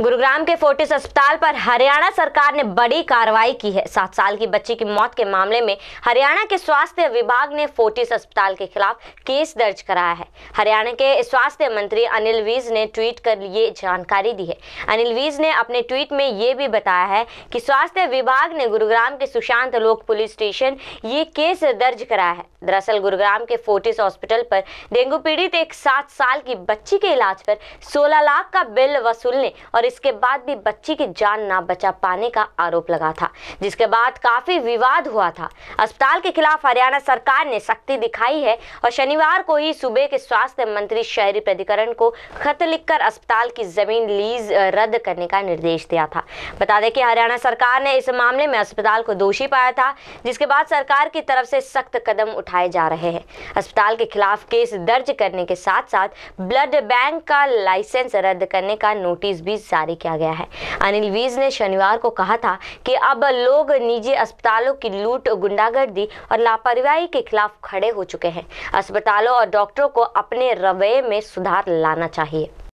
गुरुग्राम के फोर्टिस अस्पताल पर हरियाणा सरकार ने बड़ी कार्रवाई की है सात साल की बच्ची की मौत के मामले में हरियाणा के स्वास्थ्य विभाग ने फोर्टिस अस्पताल के खिलाफ केस दर्ज कराया है हरियाणा के स्वास्थ्य मंत्री अनिल विज ने ट्वीट कर ये जानकारी दी है अनिल विज ने अपने ट्वीट में ये भी बताया है कि स्वास्थ्य विभाग ने गुरुग्राम के सुशांत लोक पुलिस स्टेशन ये केस दर्ज कराया है दरअसल गुरुग्राम के फोर्टिस हॉस्पिटल पर डेंगू पीड़ित एक सात साल की बच्ची के इलाज पर सोलह लाख का बिल वसूलने और इसके बाद भी बच्ची की जान ना बचा पाने का आरोप लगा था जिसके बाद काफी विवाद हुआ था अस्पताल के खिलाफ हरियाणा सरकार ने सख्ती दिखाई है और शनिवार को ही सूबे के स्वास्थ्य मंत्री शहरी प्राधिकरण को खत लिखकर अस्पताल की जमीन लीज रद्द करने का निर्देश दिया था बता दें कि हरियाणा सरकार ने इस मामले में अस्पताल को दोषी पाया था जिसके बाद सरकार की तरफ से सख्त कदम उठाए जा रहे हैं अस्पताल के खिलाफ केस दर्ज करने के साथ साथ ब्लड बैंक का लाइसेंस रद्द करने का नोटिस भी जारी किया गया है अनिल विज ने शनिवार को कहा था कि अब लोग निजी अस्पतालों की लूट गुंडागर्दी और लापरवाही के खिलाफ खड़े हो चुके हैं अस्पतालों और डॉक्टरों को अपने रवैये में सुधार लाना चाहिए